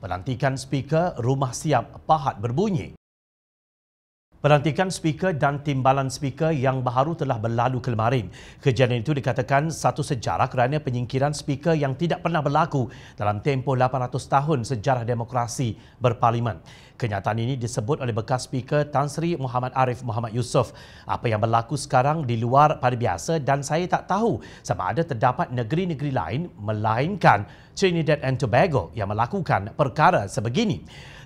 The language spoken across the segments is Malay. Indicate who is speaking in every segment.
Speaker 1: Pelantikan speaker rumah siap pahat berbunyi. Pelantikan speaker dan timbalan speaker yang baru telah berlalu kemarin. Kejadian itu dikatakan satu sejarah kerana penyingkiran speaker yang tidak pernah berlaku dalam tempoh 800 tahun sejarah demokrasi berparlimen. Kenyataan ini disebut oleh bekas speaker Tan Sri Muhammad Arif Muhammad Yusof. Apa yang berlaku sekarang di luar pada biasa dan saya tak tahu sama ada terdapat negeri-negeri lain melainkan Trinidad and Tobago yang melakukan perkara sebegini.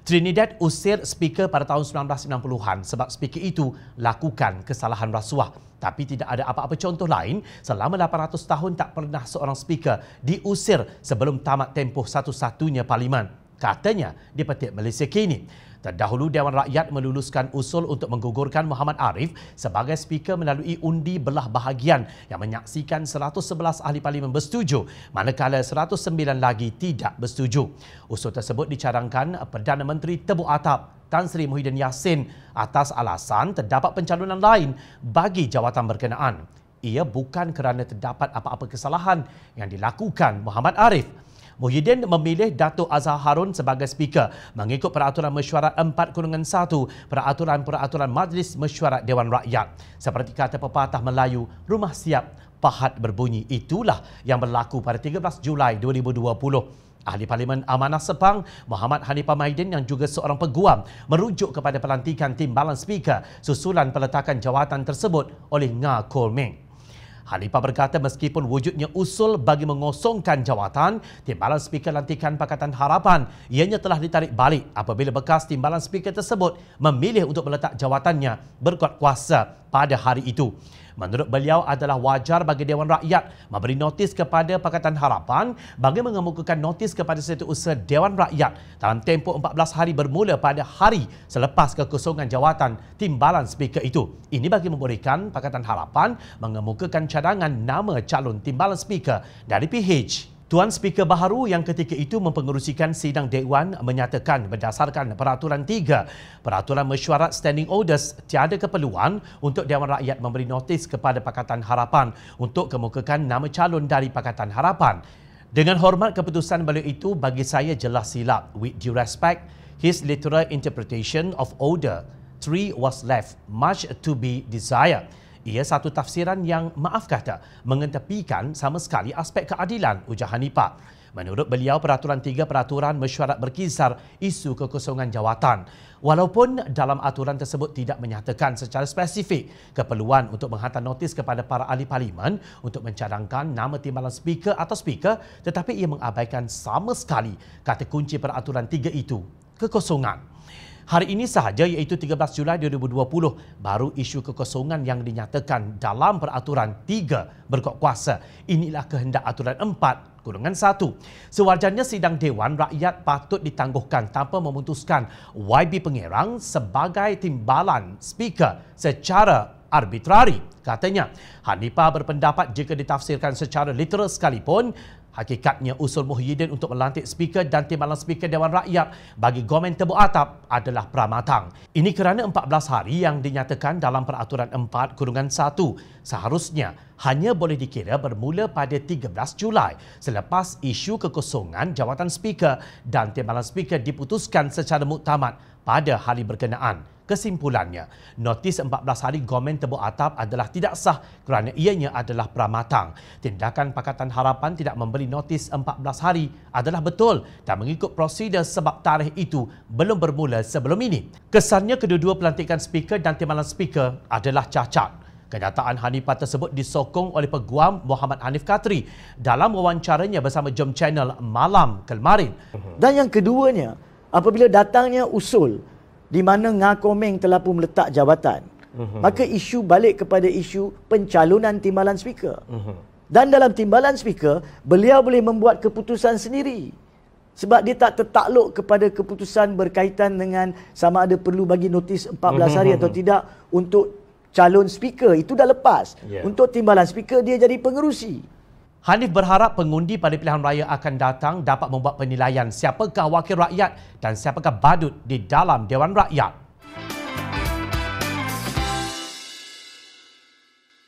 Speaker 1: Trinidad usir speaker pada tahun 1990-an sebab sebab speaker itu lakukan kesalahan rasuah. Tapi tidak ada apa-apa contoh lain selama 800 tahun tak pernah seorang speaker diusir sebelum tamat tempoh satu-satunya parlimen. Katanya di Petit Malaysia kini. Terdahulu Dewan Rakyat meluluskan usul untuk menggugurkan Muhammad Arif sebagai speaker melalui undi belah bahagian yang menyaksikan 111 ahli parlimen bersetuju manakala 109 lagi tidak bersetuju. Usul tersebut dicarangkan Perdana Menteri Tebu Atap Tan Sri Muhyiddin Yassin atas alasan terdapat pencalonan lain bagi jawatan berkenaan. Ia bukan kerana terdapat apa-apa kesalahan yang dilakukan Muhammad Arif. Muhyiddin memilih Dato' Azhar Harun sebagai speaker mengikut peraturan mesyuarat 4.1 peraturan-peraturan Majlis Mesyuarat Dewan Rakyat. Seperti kata pepatah Melayu, rumah siap pahat berbunyi itulah yang berlaku pada 13 Julai 2020. Ahli Parlimen Amanah Sepang, Muhammad Hanifah Maidin yang juga seorang peguam, merujuk kepada pelantikan timbalan speaker susulan peletakan jawatan tersebut oleh Nga Meng. Hanifah berkata meskipun wujudnya usul bagi mengosongkan jawatan, timbalan speaker lantikan Pakatan Harapan ianya telah ditarik balik apabila bekas timbalan speaker tersebut memilih untuk meletak jawatannya berkuat kuasa pada hari itu. Menurut beliau adalah wajar bagi Dewan Rakyat memberi notis kepada Pakatan Harapan bagi mengemukakan notis kepada setiausaha Dewan Rakyat dalam tempoh 14 hari bermula pada hari selepas kekosongan jawatan timbalan speaker itu. Ini bagi memberikan Pakatan Harapan mengemukakan cadangan nama calon timbalan speaker dari PH. Tuan Speaker Baharu yang ketika itu mempengerusikan sidang Dewan menyatakan berdasarkan Peraturan tiga Peraturan Mesyuarat Standing Orders tiada keperluan untuk Dewan Rakyat memberi notis kepada Pakatan Harapan untuk kemukakan nama calon dari Pakatan Harapan. Dengan hormat keputusan beliau itu bagi saya jelas silap. With due respect, his literal interpretation of order three was left much to be desired ia satu tafsiran yang maaf kata mengetepikan sama sekali aspek keadilan ujar Hanipa. Menurut beliau, peraturan tiga peraturan mesyuarat berkisar isu kekosongan jawatan. Walaupun dalam aturan tersebut tidak menyatakan secara spesifik keperluan untuk menghantar notis kepada para ahli parlimen untuk mencadangkan nama timbalan speaker atau speaker, tetapi ia mengabaikan sama sekali kata kunci peraturan tiga itu, kekosongan. Hari ini sahaja iaitu 13 Julai 2020 baru isu kekosongan yang dinyatakan dalam peraturan 3 berkuat kuasa. Inilah kehendak aturan 4 kurungan satu. Sewajarnya sidang Dewan Rakyat patut ditangguhkan tanpa memutuskan YB Pengerang sebagai timbalan speaker secara arbitrari. Katanya, Hanifah berpendapat jika ditafsirkan secara literal sekalipun, hakikatnya usul Muhyiddin untuk melantik speaker dan timbalan speaker Dewan Rakyat bagi Gomen Tebu Atap adalah pramatang. Ini kerana 14 hari yang dinyatakan dalam peraturan 4 kurungan 1 seharusnya hanya boleh dikira bermula pada 13 Julai selepas isu kekosongan jawatan speaker dan timbalan speaker diputuskan secara muktamad pada hari berkenaan. Kesimpulannya, notis 14 hari Gomen Tebu Atap adalah tidak sah kerana ianya adalah pramatang. Tindakan Pakatan Harapan tidak memberi notis 14 hari adalah betul dan mengikut prosedur sebab tarikh itu belum bermula sebelum ini. Kesannya kedua-dua pelantikan speaker dan timbalan speaker adalah cacat. Kenyataan Hanifah tersebut disokong oleh Peguam Muhammad Hanif Katri dalam wawancaranya bersama Jom Channel malam kemarin. Dan yang keduanya, apabila datangnya usul di mana Ngakomeng telah pun meletak jabatan uh-huh. maka isu balik kepada isu pencalonan timbalan speaker uh-huh. dan dalam timbalan speaker beliau boleh membuat keputusan sendiri sebab dia tak tertakluk kepada keputusan berkaitan dengan sama ada perlu bagi notis 14 hari mhm. atau tidak untuk calon speaker itu dah lepas yeah. untuk timbalan speaker dia jadi pengerusi Hanif berharap pengundi pada pilihan raya akan datang dapat membuat penilaian siapakah wakil rakyat dan siapakah badut di dalam Dewan Rakyat.